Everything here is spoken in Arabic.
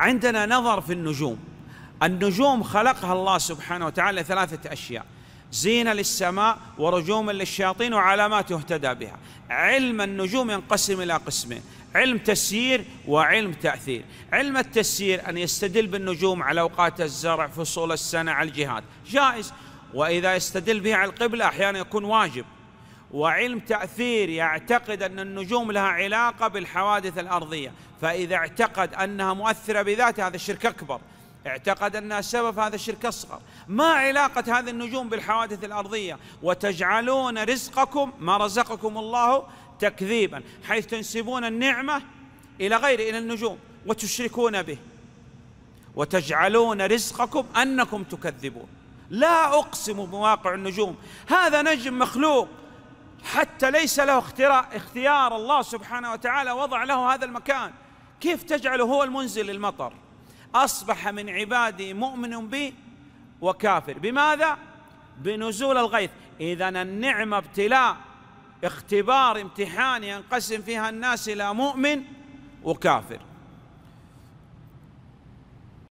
عندنا نظر في النجوم النجوم خلقها الله سبحانه وتعالى ثلاثة أشياء زينة للسماء ورجوم للشياطين وعلامات يهتدى بها علم النجوم ينقسم إلى قسمين علم تسيير وعلم تأثير علم التسيير أن يستدل بالنجوم على أوقات الزرع فصول السنة على الجهاد جائز وإذا يستدل به على القبلة أحيانا يكون واجب وعلم تأثير يعتقد أن النجوم لها علاقة بالحوادث الأرضية فإذا اعتقد أنها مؤثرة بذاتها هذا الشرك أكبر اعتقد أنها السبب هذا الشرك أصغر ما علاقة هذه النجوم بالحوادث الأرضية وتجعلون رزقكم ما رزقكم الله تكذيبا حيث تنسبون النعمة إلى غير إلى النجوم وتشركون به وتجعلون رزقكم أنكم تكذبون لا أقسم بواقع النجوم هذا نجم مخلوق حتى ليس له اختيار الله سبحانه وتعالى وضع له هذا المكان كيف تجعله هو المنزل للمطر أصبح من عبادي مؤمن بي وكافر بماذا؟ بنزول الغيث إذا النعمة ابتلاء اختبار امتحان ينقسم فيها الناس إلى مؤمن وكافر